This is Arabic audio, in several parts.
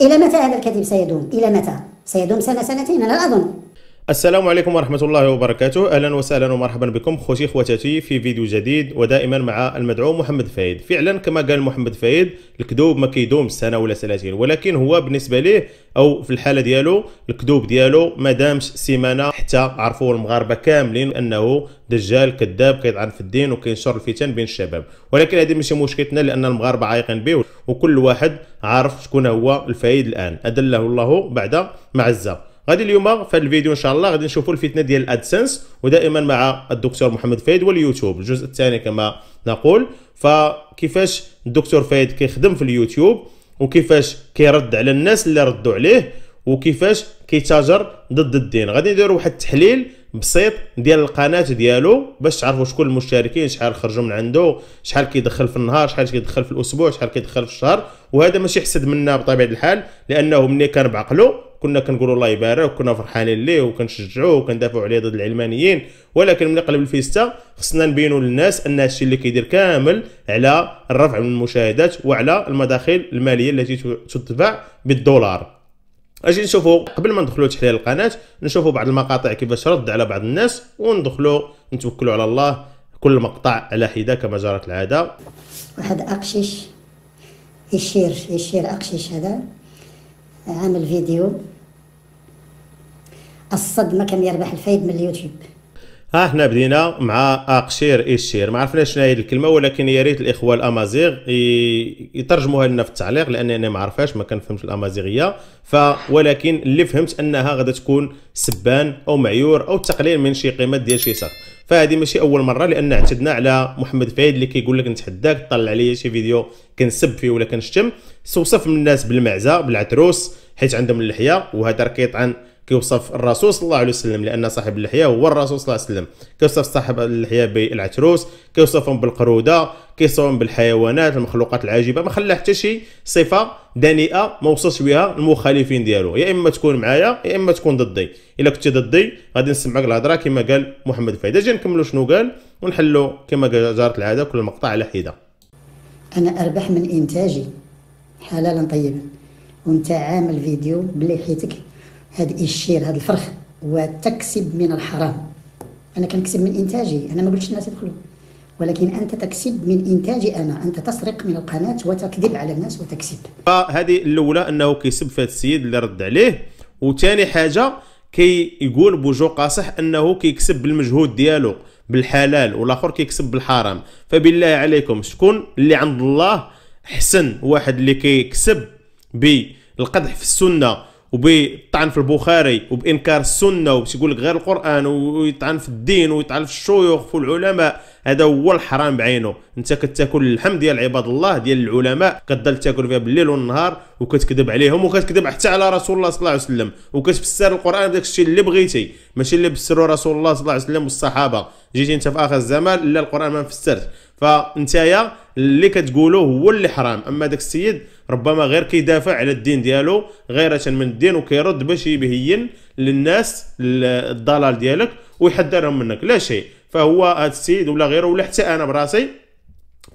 إلى متى هذا الكذب سيدوم؟ إلى متى؟ سيدوم سنة سنتين أنا لا أظن السلام عليكم ورحمة الله وبركاته أهلا وسهلا ومرحبا بكم خوتي خواتاتي في فيديو جديد ودائما مع المدعو محمد فايد فعلا كما قال محمد فايد الكذوب ما كيدومش سنة ولا سنتين ولكن هو بالنسبة ليه أو في الحالة ديالو الكذوب ديالو ما دامش سيمانة حتى عرفوه المغاربة كاملين أنه دجال كذاب كيطعن في الدين وكينشر الفتن بين الشباب ولكن هذه ماشي مشكلتنا لأن المغاربة عايقين به وكل واحد عارف شكون هو الفايد الآن أدله الله بعد معزة غادي اليوم في هذا الفيديو ان شاء الله غادي نشوفوا الفتنه ديال الادسنس ودائما مع الدكتور محمد فايد واليوتيوب الجزء الثاني كما نقول فكيفاش الدكتور فايد كيخدم في اليوتيوب وكيفاش كيرد على الناس اللي ردوا عليه وكيفاش كيتاجر ضد الدين غادي نديروا واحد التحليل بسيط ديال القناه ديالو باش تعرفوا شكون المشتركين شحال خرجوا من عنده شحال كيدخل في النهار شحال كيدخل في الاسبوع شحال كيدخل في الشهر وهذا ماشي حسد منا بطبيعه الحال لانه ملي كان بعقله كنا كنقولوا الله يبارك وكنا فرحانين ليه وكنشجعوه وكندافعوا عليه ضد العلمانيين ولكن ملي قلب الفيستا خصنا نبينوا للناس ان هادشي اللي كيدير كامل على الرفع من المشاهدات وعلى المداخل الماليه التي تدفع بالدولار اجي نشوفوا قبل ما ندخلوا تحليل القناه نشوفوا بعض المقاطع كيفاش رد على بعض الناس وندخلوا نتوكلوا على الله كل مقطع على حده كما جرت العاده واحد اقشيش يشير يشير اقشيش هذا عامل فيديو الصدمه كم يربح الفايد من اليوتيوب ها حنا بدينا مع اقشير اشير ما عرفناش شنو هي الكلمه ولكن يا ريت الاخوه الامازيغ يترجموها لنا في التعليق لان انا ما عرفاش ما كنفهمش الامازيغيه ف ولكن اللي فهمت انها غدا تكون سبان او معيور او تقليل من شي قيمه ديال شي شخص فهذه ماشي اول مره لان اعتدنا على محمد فايد اللي كيقول لك نتحداك طلع عليا شي فيديو كنسب فيه ولا كنشتم سوصف من الناس بالمعزه بالعتروس حيت عندهم اللحيه وهذا راه كيطعن كيوصف الرسول صلى الله عليه وسلم لان صاحب اللحيه هو الرسول صلى الله عليه وسلم كيوصف صاحب اللحيه بالعتروس كيوصفهم بالقروده كيوصفهم بالحيوانات المخلوقات العجيبه ما خلى حتى شي صفه دنيئه ما وصلش بها المخالفين ديالو يا اما تكون معايا يا اما تكون ضدي الا كنت ضدي غادي نسمعك الهضره كما قال محمد فايدة اجي نكملوا شنو قال ونحلوا كما جرت العاده كل مقطع على حده انا اربح من انتاجي حلالا طيبا وانت عامل فيديو بلي حيتك هذا الشير هذا الفرخ وتكسب من الحرام انا كنكسب من انتاجي انا ما قلتش الناس يدخلوا ولكن انت تكسب من انتاجي انا انت تسرق من القناه وتكذب على الناس وتكسب فهذه الاولى انه كيسب في هذا السيد اللي رد عليه وثاني حاجه كي يقول بوجو قاصح انه كيكسب بالمجهود ديالو بالحلال والاخر كيكسب بالحرام فبالله عليكم شكون اللي عند الله حسن واحد اللي كيكسب بالقدح في السنه وبيطعن في البخاري وبانكار السنه وباش يقول لك غير القران ويطعن في الدين ويطعن في الشيوخ والعلماء هذا هو الحرام بعينه انت كتاكل اللحم ديال عباد الله ديال العلماء كتضل تاكل فيها بالليل والنهار وكتكذب عليهم وكتكذب حتى على رسول الله صلى الله عليه وسلم وكتفسر القران بداك الشيء اللي بغيتي ماشي اللي فسروا رسول الله صلى الله عليه وسلم والصحابه جيتي انت في اخر الزمان لا القران ما مفسرش يا اللي كتقولوه هو اللي حرام اما داك السيد ربما غير كيدافع على الدين ديالو غيرة من الدين وكيرد باش يبين للناس الضلال ديالك ويحذرهم منك لا شيء فهو هذا السيد ولا غيره ولا حتى انا براسي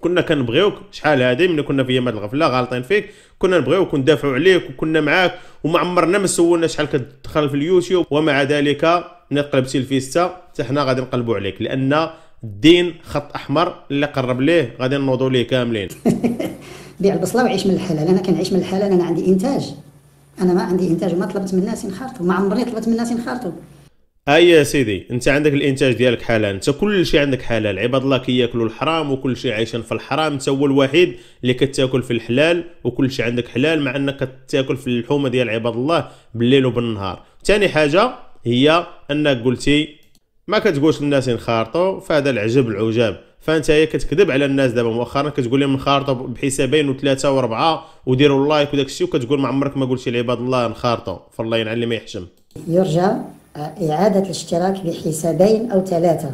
كنا كنبغيوك شحال هذه ملي كنا في ايام الغفله غالطين فيك كنا نبغيوك وندافعوا عليك وكنا معاك وما عمرنا ما سولنا شحال كتدخل في اليوتيوب ومع ذلك ملي قلبتي الفيستا حتى حنا غادي نقلبوا عليك لان الدين خط احمر اللي قرب ليه غادي نوضوا ليه كاملين بيع البصله وعيش من الحلال انا كنعيش من الحلال انا عندي انتاج انا ما عندي انتاج وما طلبت من الناس ينخرطوا ما عمري طلبت من الناس ينخرطوا اي يا سيدي انت عندك الانتاج ديالك حلال انت كل شيء عندك حلال عباد الله كياكلوا الحرام وكل شيء عايشين في الحرام انت هو الوحيد اللي كتاكل في الحلال وكل شيء عندك حلال مع انك كتاكل في اللحومه ديال عباد الله بالليل وبالنهار ثاني حاجه هي انك قلتي ما كتقولش للناس ينخرطوا فهذا العجب العجاب فانت هي كتكذب على الناس دابا مؤخرا كتقول لهم نخارطوا بحسابين وثلاثه واربعه وديروا اللايك وداك الشيء وكتقول ما عمرك ما قلتي لعباد الله نخارطوا فالله ينعل اللي ما يحشم يرجى آه، اعاده الاشتراك بحسابين او ثلاثه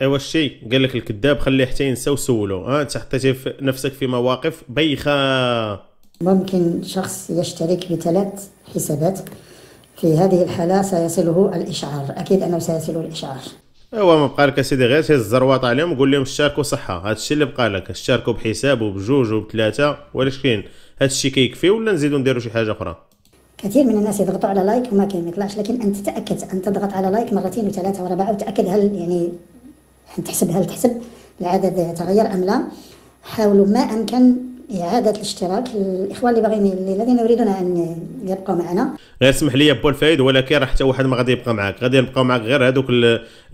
ايوا الشيء قال لك الكذاب خليه حتى ينسى وسولو ها انت حطيتي نفسك في مواقف بيخا ممكن شخص يشترك بثلاث حسابات في هذه الحاله سيصله الاشعار اكيد انه سيصله الاشعار ايوا ما بقى لك اسيدي غير تهز الزروات عليهم وقول لهم اشتركوا صحه هادشي اللي بقى لك اشتركوا بحساب وبجوج وبثلاثه ولكن هادشي كيكفي ولا نزيدو نديرو شي حاجه اخرى كثير من الناس يضغطوا على لايك وما كاين يطلعش لكن انت تاكد ان تضغط على لايك مرتين وثلاثه واربعه وتاكد هل يعني تحسب هل تحسب العدد تغير ام لا حاولوا ما امكن إعادة الاشتراك للإخوان اللي باغيين الذين يريدون أن يبقوا معنا غير سمح لي بول فايد ولكن راه حتى واحد ما غادي يبقى معاك غادي يبقاو معاك غير هذوك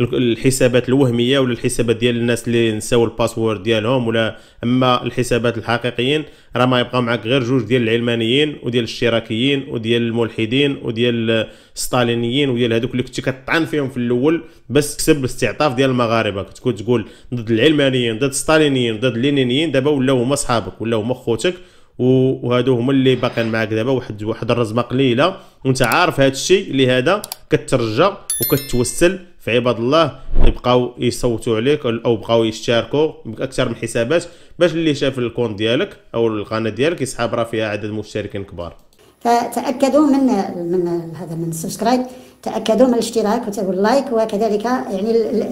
الحسابات الوهمية ولا الحسابات ديال الناس اللي نساو الباسورد ديالهم ولا أما الحسابات الحقيقيين راه ما يبقى معك غير جوج ديال العلمانيين وديال الاشتراكيين وديال الملحدين وديال الستالينيين وديال هذوك اللي كنتي كطعن فيهم في الاول بس تكسب الاستعطاف ديال المغاربه كتكون تقول ضد العلمانيين ضد الستالينيين ضد اللينينيين دابا ولاو هما صحابك ولاو هما خوتك وهادو هما اللي باقيين معاك دابا واحد واحد الرزمه قليله وانت عارف هذا الشيء لهذا كترجى وكتوسل في عباد الله يبقاو يصوتوا عليك او بقاو يشتركوا باكثر من حسابات باش اللي شاف الكون ديالك او القناه ديالك يسحب راه فيها عدد مشتركين كبار فتاكدوا من من هذا من السبسكرايب تاكدوا من الاشتراك واللايك وكذلك يعني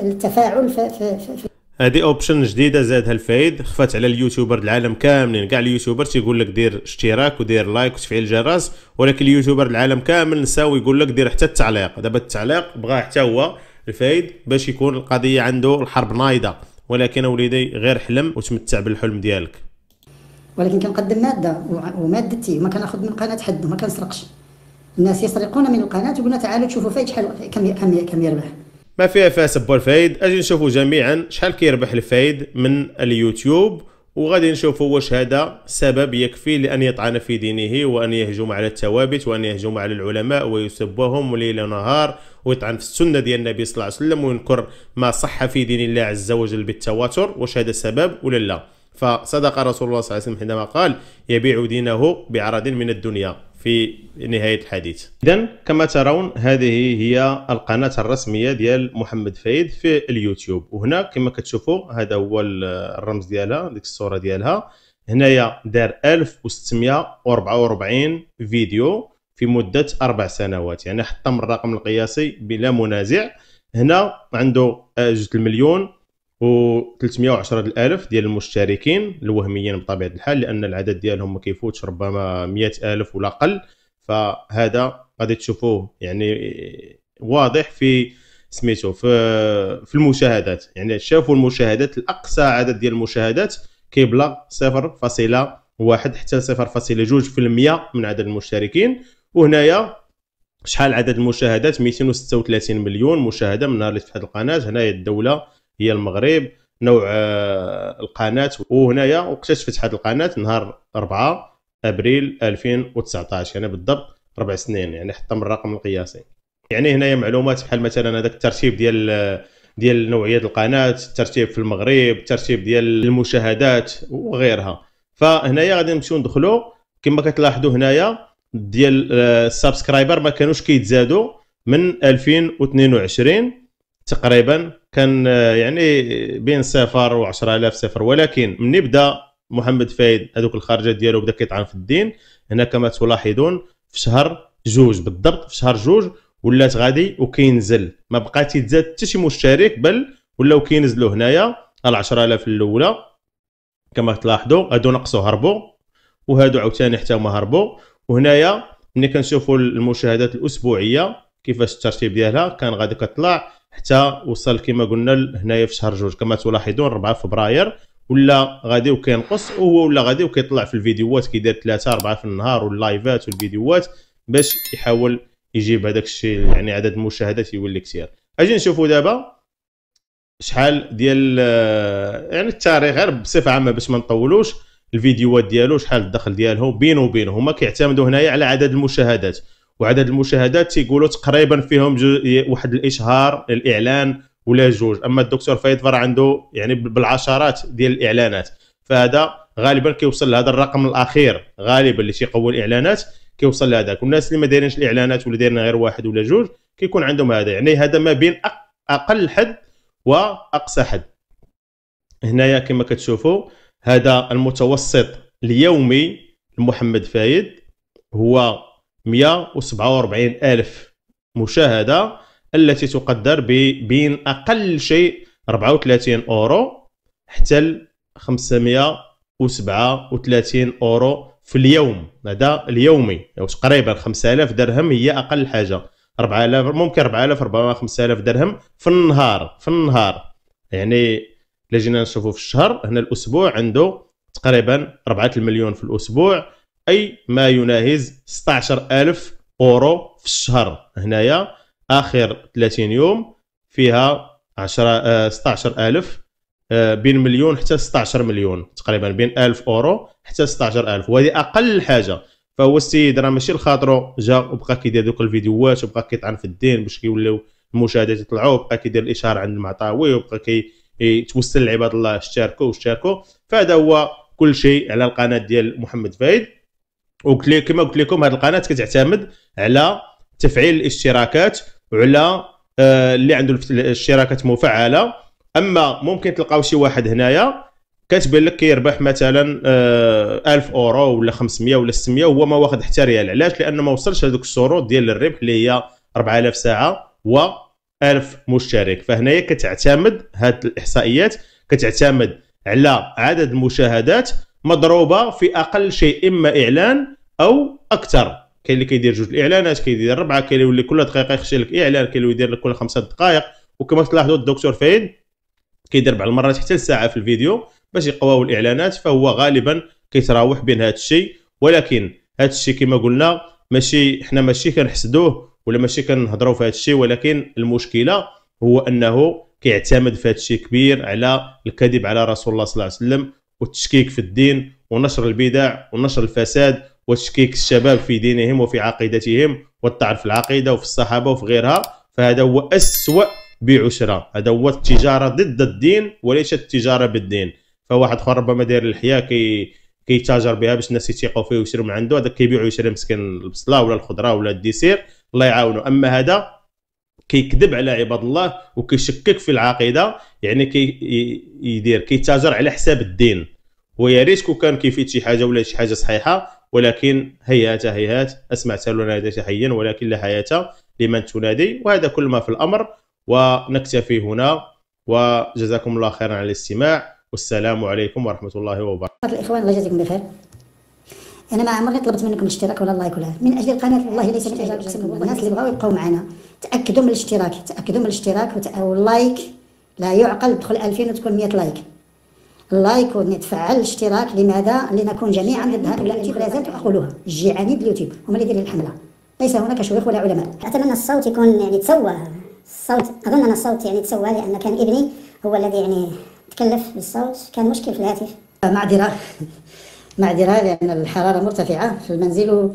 التفاعل في, في, في هذه اوبشن جديده زادها الفايد خفات على اليوتيوبر العالم كاملين كاع اليوتيوبر تيقول لك دير اشتراك ودير لايك وتفعيل الجرس ولكن اليوتيوبر العالم كامل نساو يقول لك دير حتى التعليق دابا التعليق بغاه حتى هو الفايد باش يكون القضيه عنده الحرب نايضه ولكن وليدي غير حلم وتمتع بالحلم ديالك ولكن كنقدم ماده ومادتي وما كناخذ من قناه حد وما كنسرقش الناس يسرقون من القناه وقلنا تعالوا تشوفوا فايد شحال كم كم كم يربح ما فيها فاس فاسب فايد اجي نشوفوا جميعا شحال كيربح الفايد من اليوتيوب وغادي نشوفوا واش هذا سبب يكفي لأن يطعن في دينه وأن يهجم على الثوابت وأن يهجم على العلماء ويسبهم ليل ونهار ويطعن في السنة ديال النبي صلى الله عليه وسلم وينكر ما صح في دين الله عز وجل بالتواتر واش هذا سبب ولا لا فصدق رسول الله صلى الله عليه وسلم حينما قال يبيع دينه بعرض من الدنيا في نهايه الحديث اذا كما ترون هذه هي القناه الرسميه ديال محمد فايد في اليوتيوب وهنا كما كتشوفوا هذا هو الرمز ديالها ديك الصوره ديالها هنايا دار 1644 فيديو في مده اربع سنوات يعني حطم الرقم القياسي بلا منازع هنا عنده آه، جوج المليون و 310 الالف ديال المشتركين الوهميين بطبيعه الحال لان العدد ديالهم ما كيفوتش ربما 100 الف ولا اقل فهذا غادي تشوفوه يعني واضح في سميتو في في المشاهدات يعني شافوا المشاهدات الاقصى عدد ديال المشاهدات كيبلغ 0.1 حتى 0.2% من عدد المشتركين وهنايا شحال عدد المشاهدات 236 مليون مشاهده من نهار اللي فتحت القناه هنايا الدوله هي المغرب نوع آه، القناه وهنايا واكتشفت هذه القناه نهار 4 ابريل 2019 يعني بالضبط ربع سنين يعني حتى من الرقم القياسي يعني هنايا معلومات بحال مثلا هذاك الترتيب ديال آه، ديال نوعيه القناه الترتيب في المغرب الترتيب ديال المشاهدات وغيرها فهنايا غادي نمشيو ندخلو كما كتلاحظوا هنايا ديال السبسكرايبر آه، ما كانوش كيتزادوا من 2022 تقريبا كان آه، يعني بين صفر و10000 صفر ولكن من بدا محمد فايد هذوك الخرجه ديالو بدا كيطعن في الدين هنا كما تلاحظون في شهر جوج بالضبط في شهر جوج ولات غادي وكينزل ما بقات يتزاد حتى شي مشترك بل ولاو كينزلوا هنايا ال 10000 الاولى كما تلاحظوا هادو نقصوا هربوا وهادو عاوتاني حتى هما هربوا وهنايا ملي كنشوفوا المشاهدات الاسبوعيه كيفاش الترتيب ديالها كان غادي كطلع حتى وصل كما قلنا هنايا في شهر جوج كما تلاحظون 4 فبراير ولا غادي وكينقص وهو ولا غادي وكيطلع في الفيديوهات كيدير 3 4 في النهار واللايفات والفيديوهات باش يحاول يجيب هذاك الشيء يعني عدد المشاهدات يولي كثير اجي نشوفوا دابا شحال ديال آه، يعني التاريخ غير بصفه عامه باش ما نطولوش الفيديوهات ديالو شحال الدخل ديالهم بينه وبينه هما كيعتمدوا هنايا على عدد المشاهدات وعدد المشاهدات تيقولوا تقريبا فيهم واحد الاشهار الاعلان ولا جوج اما الدكتور فايد فر عنده يعني بالعشرات ديال الاعلانات فهذا غالبا كيوصل لهذا الرقم الاخير غالبا اللي تيقوي الاعلانات كيوصل لهذاك والناس اللي ما دايرينش الاعلانات ولا دايرين غير واحد ولا جوج كيكون عندهم هذا يعني هذا ما بين اقل حد واقصى حد هنايا كما كتشوفوا هذا المتوسط اليومي لمحمد فايد هو 147 ألف مشاهدة التي تقدر بين أقل شيء 34 أورو حتى 537 أورو في اليوم هذا اليومي أو تقريبا 5000 درهم هي أقل حاجة 4000 ممكن 4000 ربما 5000 درهم في النهار في النهار يعني لجينا نشوفوا في الشهر هنا الاسبوع عنده تقريبا 4 المليون في الاسبوع أي ما يناهز 16000 أورو في الشهر هنايا آخر 30 يوم فيها 10 16000 آه، آه، بين مليون حتى 16 مليون تقريبا بين 1000 أورو حتى 16000 وهذه أقل حاجة فهو السيد راه ماشي لخاطرو جا وبقى كيدير دوك الفيديوهات وبقى كيطعن في الدين باش كيوليو المشاهدات يطلعوا وبقى كيدير الاشهار عند المعطاوي وبقى كيتوسل لعباد الله اشتركوا اشتركوا فهذا هو كل شيء على القناه ديال محمد فايد وكما كما قلت لكم هذه القناه كتعتمد على تفعيل الاشتراكات وعلى آه، اللي عنده الاشتراكات مفعله اما ممكن تلقاو شي واحد هنايا كتبان لك كيربح مثلا 1000 آه، اورو ولا 500 ولا 600 وهو ما واخد حتى ريال علاش لانه ما وصلش هذوك الشروط ديال الربح اللي هي 4000 ساعه و 1000 مشترك فهنايا كتعتمد هذه الاحصائيات كتعتمد على عدد المشاهدات مضروبه في اقل شيء اما اعلان او اكثر كاين اللي كيدير جوج الاعلانات كيدير ربعه كاين اللي يولي كل دقيقه يخشي لك اعلان كاين اللي يدير لك كل خمسة دقائق وكما تلاحظوا الدكتور فايد كيدير بعض المرات حتى الساعه في الفيديو باش يقواو الاعلانات فهو غالبا كيتراوح بين هذا الشيء ولكن هذا الشيء كما قلنا ماشي حنا ماشي كنحسدوه ولا ماشي كنهضروا في هذا الشيء ولكن المشكله هو انه كيعتمد في هذا الشيء كبير على الكذب على رسول الله صلى الله عليه وسلم والتشكيك في الدين ونشر البدع ونشر الفساد وتشكيك الشباب في دينهم وفي عقيدتهم والطعن في العقيده وفي الصحابه وفي غيرها فهذا هو اسوء بيع هذا هو التجاره ضد الدين وليس التجاره بالدين فواحد اخر ربما داير الحياه كي كيتاجر بها باش الناس يثيقوا فيه ويشريو من عنده هذاك كيبيع ويشري مسكين البصله ولا الخضره ولا الديسير الله يعاونه اما هذا كيكذب على عباد الله وكيشكك في العقيده يعني كي يدير كيتاجر على حساب الدين ويا ريت كان كيفيد شي حاجه ولا شي حاجه صحيحه ولكن هيهات هيهات اسمعت ناديت حيا ولكن لا حياه لمن تنادي وهذا كل ما في الامر ونكتفي هنا وجزاكم الله خيرا على الاستماع والسلام عليكم ورحمه الله وبركاته الاخوان الله يجزيكم بخير انا ما عمرني طلبت منكم الاشتراك ولا اللايك ولا من اجل القناه والله ليس من اجل اقسم الناس اللي بغاو يبقاو معنا تاكدوا من الاشتراك تاكدوا من الاشتراك واللايك لا يعقل تدخل 2000 وتكون 100 لايك اللايك ونتفعل الاشتراك لماذا لنكون جميعا ضد هؤلاء الابرازات تقولوها جيعاني اليوتيوب هما اللي دايرين الحمله ليس هناك شيوخ ولا علماء اتمنى الصوت يكون يعني تسوى الصوت اظن ان الصوت يعني تسوى لان كان ابني هو الذي يعني تكلف بالصوت كان مشكل في الهاتف معذره مع دراية لان الحرارة مرتفعة في المنزل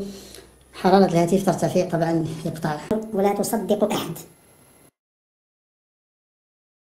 حرارة الهاتف ترتفع طبعا يقطع ولا تصدق أحد